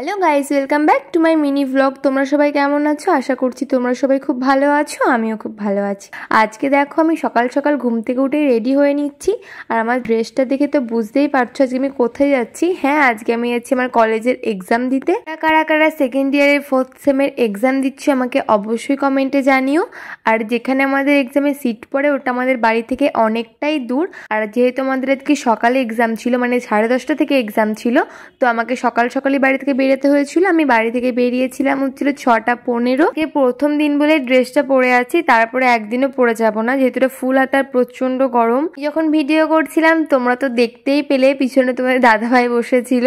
hello guys welcome back to my mini blog তোমরা সবাই কেমন আছো আশা করছি তোমরা সবাই খুব ভালো আছো আমিও খুব ভালো আছি আজকে দেখো আমি সকাল সকাল ঘুম থেকে উঠে রেডি হয়ে নিচ্ছি আর আমার ড্রেসটা দেখে তো বুঝতেই পারছো আজকে আমি কোথায় যাচ্ছি হ্যাঁ আজকে আমি যাচ্ছি আমার কলেজের এক্সাম দিতে কারা কারা সেকেন্ড ইয়ারের ফোর্থ সেমের এক্সাম দিচ্ছি আমাকে অবশ্যই কমেন্টে জানিও আর যেখানে আমাদের এক্সামে সিট পড়ে ওটা আমাদের বাড়ি থেকে অনেকটাই দূর আর যেহেতু আমাদের আজকে সকালে এক্সাম ছিল মানে সাড়ে দশটা থেকে এক্সাম ছিল তো আমাকে সকাল সকালই বাড়ি থেকে বের বেরোতে হয়েছিল আমি বাড়ি থেকে বেরিয়েছিলাম হচ্ছিল ছটা পনেরো প্রথম দিন বলে ড্রেসটা পরে আছি তারপরে একদিনও পরে যাব না যেহেতু এটা ফুল হাতার প্রচন্ড গরম যখন ভিডিও করছিলাম তোমরা তো দেখতেই পেলে পিছনে তোমাদের দাদাভাই বসেছিল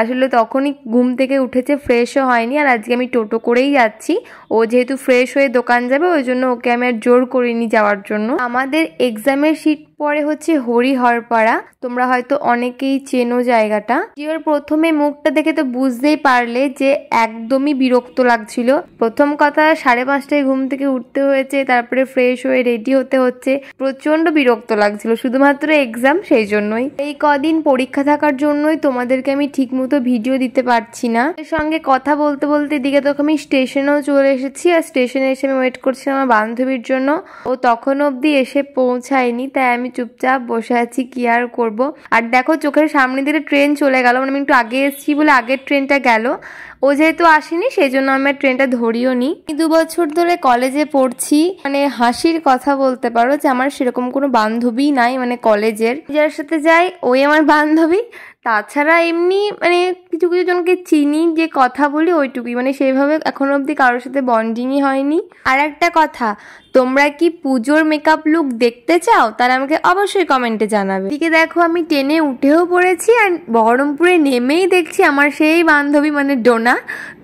আসলে তখনই ঘুম থেকে উঠেছে ফ্রেশও হয়নি আর আজকে আমি টোটো করেই যাচ্ছি ও যেহেতু ফ্রেশ হয়ে দোকান যাবে ওই জন্য ওকে আমি আর জোর করিনি যাওয়ার জন্য আমাদের এক্সামের সিট পরে হচ্ছে হরিহরপাড়া তোমরা হয়তো অনেকেই চেনো জায়গাটা জিওর প্রথমে মুখটা দেখে তো বুঝতেই পারলে যে একদমই বিরক্ত লাগছিল প্রথম কথা সাড়ে পাঁচটায় ঘুম থেকে উঠতে হয়েছে তারপরে ফ্রেশ হয়ে রেডি হতে হচ্ছে প্রচন্ড বিরক্ত লাগছিল শুধুমাত্র এক্সাম সেই জন্যই এই কদিন পরীক্ষা থাকার জন্যই তোমাদেরকে আমি ঠিকমতো ভিডিও দিতে পারছি না এর সঙ্গে কথা বলতে বলতে এদিকে তখন আমি স্টেশনেও চলে এসেছি আর স্টেশনে এসে আমি ওয়েট করছিলাম আমার বান্ধবীর জন্য ও তখন অবধি এসে পৌঁছায়নি তাই আমি চুপচাপ বসে আছি কি আর করব আর দেখো চোখের সামনে দিয়ে ট্রেন চলে গেল মানে আমি একটু আগে এসেছি বলে আগের ট্রেনটা গেল ও যেহেতু আসেনি সেই জন্য আমি ট্রেনটা ধরিও নি দু বছর ধরে কলেজে পড়ছি মানে হাসির কথা বলতে পারো যে আমার সেরকম কোনো বান্ধবী নাই মানে কলেজের যার সাথে যাই ওই আমার বান্ধবী তাছাড়া এমনি মানে কিছু কিছু জনকে চিনি যে কথা বলি ওইটুকুই মানে সেইভাবে এখনো অবধি কারোর সাথে বন্ডিংই হয়নি আর একটা কথা তোমরা কি পুজোর মেকআপ লুক দেখতে চাও তাহলে আমাকে অবশ্যই কমেন্টে জানাবে ঠিক দেখো আমি টেনে উঠেও পড়েছি আর বহরমপুরে নেমেই দেখছি আমার সেই বান্ধবী মানে ডোনা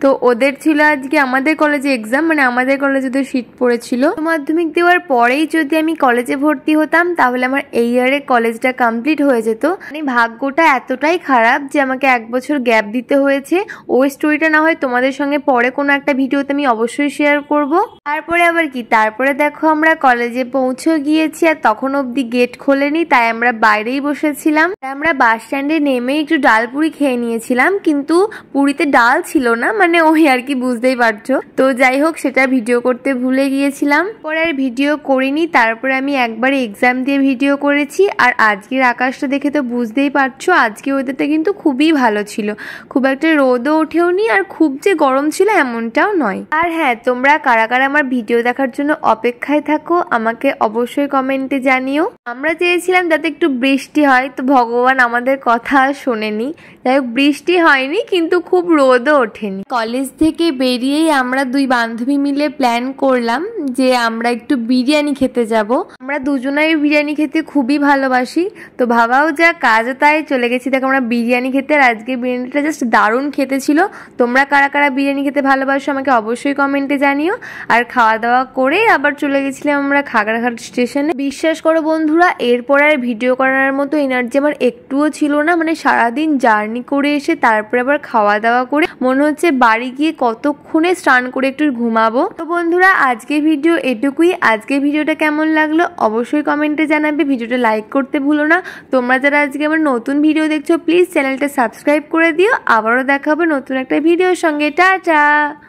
তো ওদের ছিল আজকে আমাদের কলেজে এক্সাম মানে আমাদের কলেজে তো শীত পড়েছিল মাধ্যমিক দেওয়ার পরেই যদি আমি কলেজে ভর্তি হতাম তাহলে আমার এই ইয়ারে কলেজটা কমপ্লিট হয়ে যেত মানে ভাগ্যটা এতটা এতটাই খারাপ যে আমাকে এক বছর গ্যাপ দিতে হয়েছে ওই স্টোরিটা না হয় তোমাদের সঙ্গে পরে কোনো একটা ভিডিওতে আমি অবশ্যই শেয়ার করবো তারপরে আবার কি তারপরে দেখো আমরা কলেজে পৌঁছে গিয়েছি আর তখন অবধি গেট খোলেনি তাই আমরা বাইরেই বসেছিলাম আমরা বাস স্ট্যান্ডে নেমে একটু ডাল পুরি খেয়ে নিয়েছিলাম কিন্তু পুরিতে ডাল ছিল না মানে ওই আর কি বুঝতেই পারছো তো যাই হোক সেটা ভিডিও করতে ভুলে গিয়েছিলাম পরে আর ভিডিও করিনি তারপরে আমি একবার এক্সাম দিয়ে ভিডিও করেছি আর আজকের আকাশটা দেখে তো বুঝতেই পারছো আজকে ওয়েদারটা কিন্তু খুবই ভালো ছিল খুব একটা রোদও নি আর খুব যে গরম ছিল এমনটাও নয় আর হ্যাঁ তোমরা কারা কারা আমার ভিডিও দেখার জন্য অপেক্ষায় থাকো আমাকে অবশ্যই কমেন্টে জানিও আমরা চেয়েছিলাম যাতে একটু বৃষ্টি হয় তো ভগবান আমাদের কথা শোনেনি যাই হোক বৃষ্টি হয়নি কিন্তু খুব রোদও ওঠেনি কলেজ থেকে বেরিয়েই আমরা দুই বান্ধবী মিলে প্ল্যান করলাম যে আমরা একটু বিরিয়ানি খেতে যাব আমরা দুজনাই বিরিয়ানি খেতে খুবই ভালোবাসি তো ভাবাও যা কাজ তাই চলে গেছি দেখো আমরা বিরিয়ানি খেতে আর আজকে বিরিয়ানিটা জাস্ট দারুণ খেতে ছিল তোমরা কারা কারা বিরিয়ানি খেতে ভালোবাসো আমাকে অবশ্যই কমেন্টে জানিও আর খাওয়া দাওয়া করে আবার চলে গেছিলাম আমরা খাগড়াঘাট স্টেশনে বিশ্বাস করো বন্ধুরা এরপর আর ভিডিও করার মতো এনার্জি আমার একটুও ছিল না মানে সারাদিন জার্নি করে এসে তারপরে আবার খাওয়া দাওয়া করে মনে হচ্ছে বাড়ি গিয়ে কতক্ষণে স্নান করে একটু ঘুমাবো তো বন্ধুরা আজকে ভিডিও এটুকুই আজকে ভিডিওটা কেমন লাগলো অবশ্যই কমেন্টে জানাবে ভিডিওটা লাইক করতে ভুলো না তোমরা যারা আজকে আমার নতুন ভিডিও দেখছো প্লিজ চ্যানেলটা সাবস্ক্রাইব করে দিও আবারও দেখা হবে নতুন একটা ভিডিওর সঙ্গে টাটা